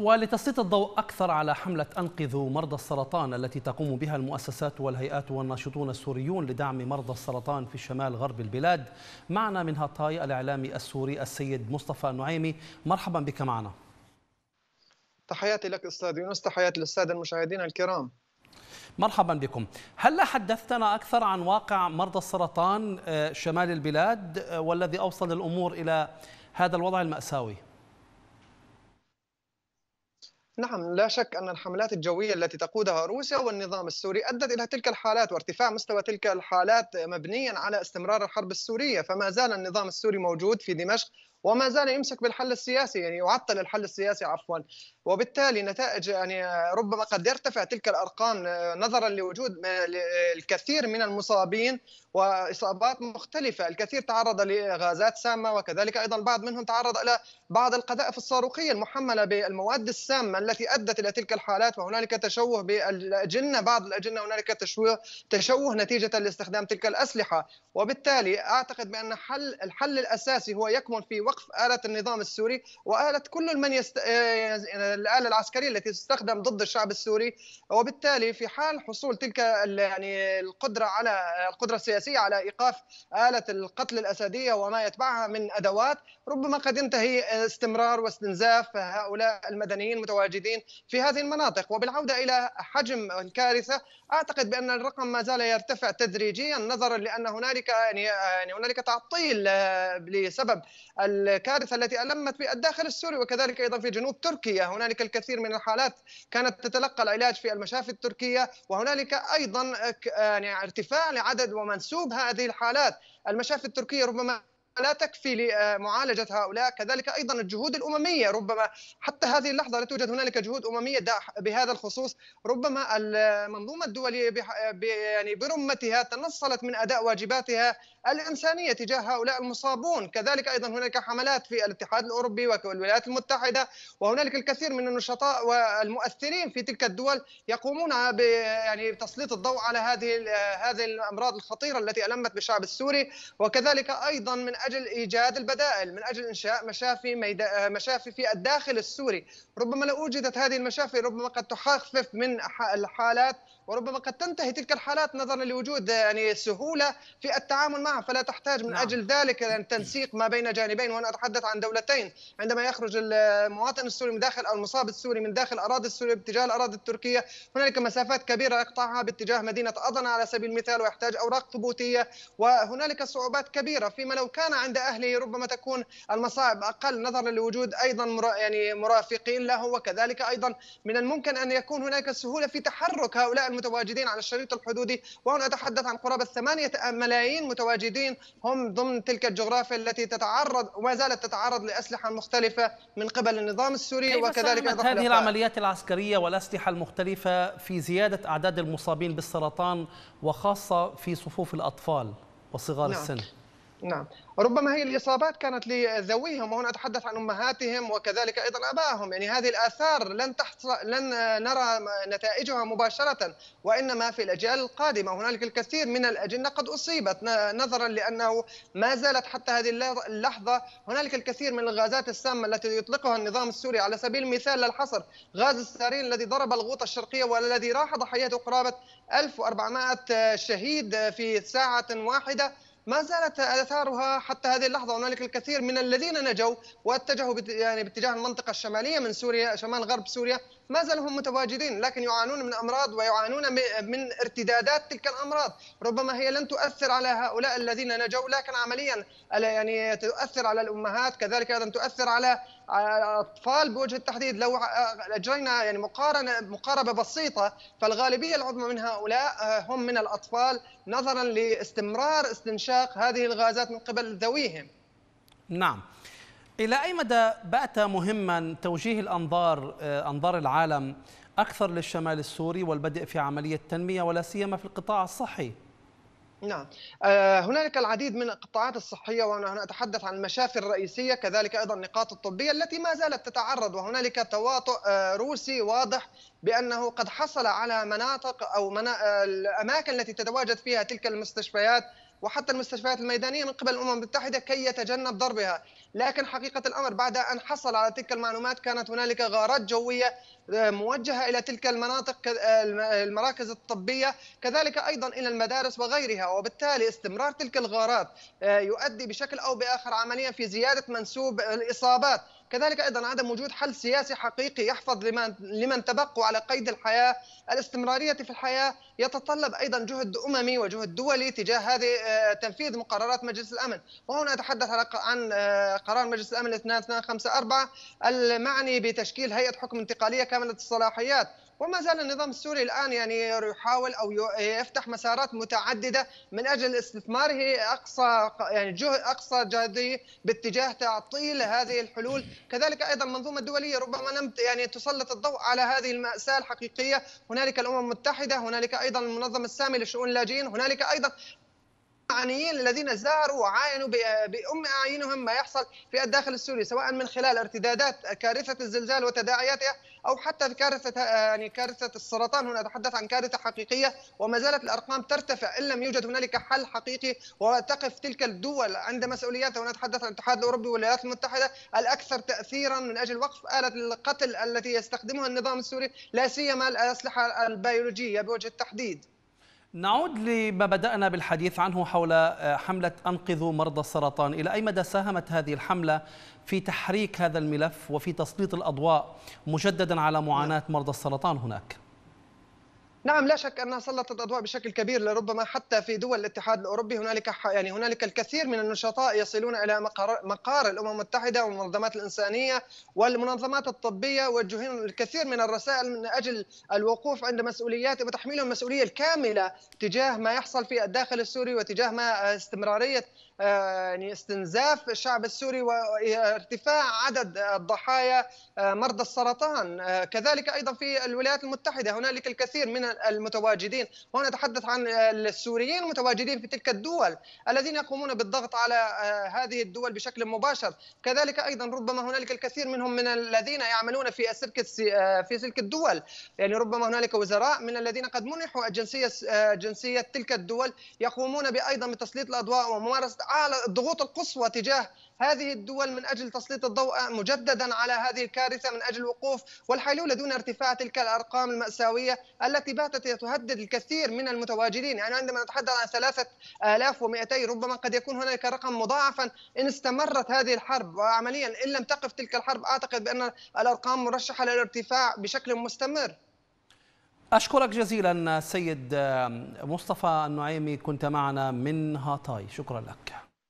ولتسليط الضوء أكثر على حملة أنقذوا مرضى السرطان التي تقوم بها المؤسسات والهيئات والناشطون السوريون لدعم مرضى السرطان في شمال غرب البلاد معنا من هاتاي الإعلامي السوري السيد مصطفى النعيمي مرحبا بك معنا تحياتي لك أستاذ يونس تحياتي للسادة المشاهدين الكرام مرحبا بكم هل حدثتنا أكثر عن واقع مرضى السرطان آه، شمال البلاد آه، والذي أوصل الأمور إلى هذا الوضع المأساوي؟ نعم لا شك أن الحملات الجوية التي تقودها روسيا والنظام السوري أدت إلى تلك الحالات وارتفاع مستوى تلك الحالات مبنيا على استمرار الحرب السورية فما زال النظام السوري موجود في دمشق وما زال يمسك بالحل السياسي يعني يعطل الحل السياسي عفوا وبالتالي نتائج يعني ربما قد يرتفع تلك الارقام آه، نظرا لوجود الكثير من المصابين واصابات مختلفه، الكثير تعرض لغازات سامه وكذلك ايضا البعض منهم تعرض الى بعض القذائف الصاروخيه المحمله بالمواد السامه التي ادت الى تلك الحالات وهنالك تشوه بالاجنه، بعض الاجنه هنالك تشوه تشوه نتيجه لاستخدام تلك الاسلحه، وبالتالي اعتقد بان حل الحل الاساسي هو يكمن في وقف آلة النظام السوري وآلة كل من يست... آه، يعني الآلة العسكرية التي تستخدم ضد الشعب السوري وبالتالي في حال حصول تلك يعني القدرة على القدرة السياسية على إيقاف آلة القتل الأسدية وما يتبعها من أدوات ربما قد ينتهي استمرار واستنزاف هؤلاء المدنيين المتواجدين في هذه المناطق وبالعودة إلى حجم الكارثة أعتقد بأن الرقم ما زال يرتفع تدريجيا نظرا لأن هنالك يعني, يعني هنالك تعطيل بسبب آه، ال الكارثه التي المت في الداخل السوري وكذلك ايضا في جنوب تركيا هنالك الكثير من الحالات كانت تتلقى العلاج في المشافي التركيه وهنالك ايضا يعني ارتفاع لعدد ومنسوب هذه الحالات المشافي التركيه ربما لا تكفي لمعالجه هؤلاء كذلك ايضا الجهود الامميه ربما حتى هذه اللحظه لا توجد هنالك جهود امميه بهذا الخصوص ربما المنظومه الدوليه يعني برمتها تنصلت من اداء واجباتها الانسانيه تجاه هؤلاء المصابون كذلك ايضا هنالك حملات في الاتحاد الاوروبي والولايات المتحده وهنالك الكثير من النشطاء والمؤثرين في تلك الدول يقومون ب يعني بتسليط الضوء على هذه هذه الامراض الخطيره التي المت بالشعب السوري وكذلك ايضا من أجل اجل ايجاد البدائل من اجل انشاء مشافي آه، مشافي في الداخل السوري ربما لو وجدت هذه المشافي ربما قد تخفف من الحالات وربما قد تنتهي تلك الحالات نظرا لوجود يعني سهوله في التعامل معها فلا تحتاج من نعم. اجل ذلك التنسيق ما بين جانبين وانا اتحدث عن دولتين عندما يخرج المواطن السوري من داخل او المصاب السوري من داخل اراضي السوريه باتجاه الاراضي التركيه هنالك مسافات كبيره يقطعها باتجاه مدينه اضنا على سبيل المثال ويحتاج اوراق ثبوتيه وهنالك صعوبات كبيره فيما لو كان عند اهله ربما تكون المصاعب اقل نظرا لوجود ايضا يعني مرافقين له وكذلك ايضا من الممكن ان يكون هناك سهوله في تحرك هؤلاء متواجدين على الشريط الحدودي وهنا أتحدث عن قرابة 8 ملايين متواجدين هم ضمن تلك الجغرافيا التي تتعرض وما زالت تتعرض لأسلحة مختلفة من قبل النظام السوري وكذلك أيضا هذه العمليات العسكرية والأسلحة المختلفة في زيادة أعداد المصابين بالسرطان وخاصة في صفوف الأطفال وصغار نعم. السن نعم ربما هي الإصابات كانت لذويهم وهنا أتحدث عن أمهاتهم وكذلك أيضا أبائهم يعني هذه الآثار لن تحصل لن نرى نتائجها مباشرة وإنما في الأجيال القادمة هنالك الكثير من الأجنة قد أصيبت نظرا لأنه ما زالت حتى هذه اللحظة هنالك الكثير من الغازات السامة التي يطلقها النظام السوري على سبيل المثال للحصر غاز السارين الذي ضرب الغوطة الشرقية والذي راح ضحيته قرابة 1400 شهيد في ساعة واحدة ما زالت اثارها حتى هذه اللحظه هنالك الكثير من الذين نجوا واتجهوا يعني باتجاه المنطقه الشماليه من سوريا شمال غرب سوريا ما زالوا هم متواجدين لكن يعانون من امراض ويعانون من ارتدادات تلك الامراض ربما هي لن تؤثر على هؤلاء الذين نجوا لكن عمليا يعني تؤثر على الامهات كذلك ايضا تؤثر على اطفال بوجه التحديد لو اجرينا يعني مقارنه مقاربه بسيطه فالغالبيه العظمى من هؤلاء آه، هم من الاطفال نظرا لاستمرار استنشاق هذه الغازات من قبل ذويهم. نعم. إلى أي مدى بات مهما توجيه الأنظار آه، أنظار العالم أكثر للشمال السوري والبدء في عملية تنمية ولا سيما في القطاع الصحي؟ نعم آه، هنالك العديد من القطاعات الصحية وأنا أتحدث عن المشافي الرئيسية كذلك أيضا النقاط الطبية التي ما زالت تتعرض وهنالك تواطؤ آه، روسي واضح بأنه قد حصل على مناطق أو منا... الأماكن التي تتواجد فيها تلك المستشفيات وحتى المستشفيات الميدانية من قبل الأمم المتحدة كي يتجنب ضربها لكن حقيقة الأمر بعد أن حصل على تلك المعلومات كانت هنالك غارات جوية آه، موجهة إلى تلك المناطق آه، آه، المراكز الطبية كذلك أيضا إلى المدارس وغيرها وبالتالي استمرار تلك الغارات يؤدي بشكل أو بآخر عمليا في زيادة منسوب الإصابات كذلك ايضا عدم وجود حل سياسي حقيقي يحفظ لمن لمن تبقوا على قيد الحياه الاستمراريه في الحياه يتطلب ايضا جهد اممي وجهد دولي تجاه هذه آه، تنفيذ مقررات مجلس الامن، وهنا اتحدث عن آه، قرار مجلس الامن 2254 المعني بتشكيل هيئه حكم انتقاليه كامله الصلاحيات وما زال النظام السوري الان يعني يحاول او يفتح مسارات متعدده من اجل استثماره اقصى يعني جهد اقصى جهده باتجاه تعطيل هذه الحلول، كذلك ايضا منظومه الدوليه ربما لم يعني تسلط الضوء على هذه الماساه الحقيقيه، هنالك الامم المتحده، هنالك ايضا المنظمه الساميه لشؤون اللاجئين، هنالك ايضا المعنيين الذين زاروا وعاينوا بأم أعينهم ما يحصل في الداخل السوري سواء من خلال ارتدادات كارثة الزلزال وتداعياتها أو حتى في كارثة يعني كارثة السرطان هنا نتحدث عن كارثة حقيقية وما زالت الأرقام ترتفع إن لم يوجد هنالك حل حقيقي وتقف تلك الدول عند مسؤولياتها ونتحدث عن الاتحاد الأوروبي والولايات المتحدة الأكثر تأثيرا من أجل وقف آلة القتل التي يستخدمها النظام السوري لا سيما الأسلحة البيولوجية بوجه التحديد نعود لما بدأنا بالحديث عنه حول آه، حملة أنقذوا مرضى السرطان إلى أي مدى ساهمت هذه الحملة في تحريك هذا الملف وفي تسليط الأضواء مجددا على معاناة مرضى السرطان هناك؟ نعم لا شك انها سلطت اضواء بشكل كبير لربما حتى في دول الاتحاد الاوروبي هنالك يعني هنالك الكثير من النشطاء يصلون الى مقار, مقار الامم المتحده والمنظمات الانسانيه والمنظمات الطبيه ويوجهون الكثير من الرسائل من اجل الوقوف عند مسؤوليات وتحميلهم المسؤوليه الكامله تجاه ما يحصل في الداخل السوري وتجاه ما آه، استمراريه يعني استنزاف الشعب السوري وارتفاع عدد الضحايا آه، مرضى السرطان آه، كذلك ايضا في الولايات المتحده هنالك الكثير من المتواجدين وهنا نتحدث عن السوريين المتواجدين في تلك الدول الذين يقومون بالضغط على آه، هذه الدول بشكل مباشر كذلك ايضا ربما هنالك الكثير منهم من الذين يعملون في سلك في سلك الدول يعني ربما هنالك وزراء من الذين قد منحوا الجنسيه جنسيه تلك الدول يقومون بايضا بتسليط الاضواء وممارسه الضغوط القصوى تجاه هذه الدول من اجل تسليط الضوء مجددا على هذه الكارثه من اجل الوقوف والحيلوله دون ارتفاع تلك الارقام الماساويه التي باتت تهدد الكثير من المتواجدين، يعني عندما نتحدث عن 3200 ربما قد يكون هناك رقم مضاعفا ان استمرت هذه الحرب وعمليا ان لم تقف تلك الحرب اعتقد بان الارقام مرشحه للارتفاع بشكل مستمر. أشكرك جزيلا سيد مصطفى النعيمي كنت معنا من هاتاي شكرا لك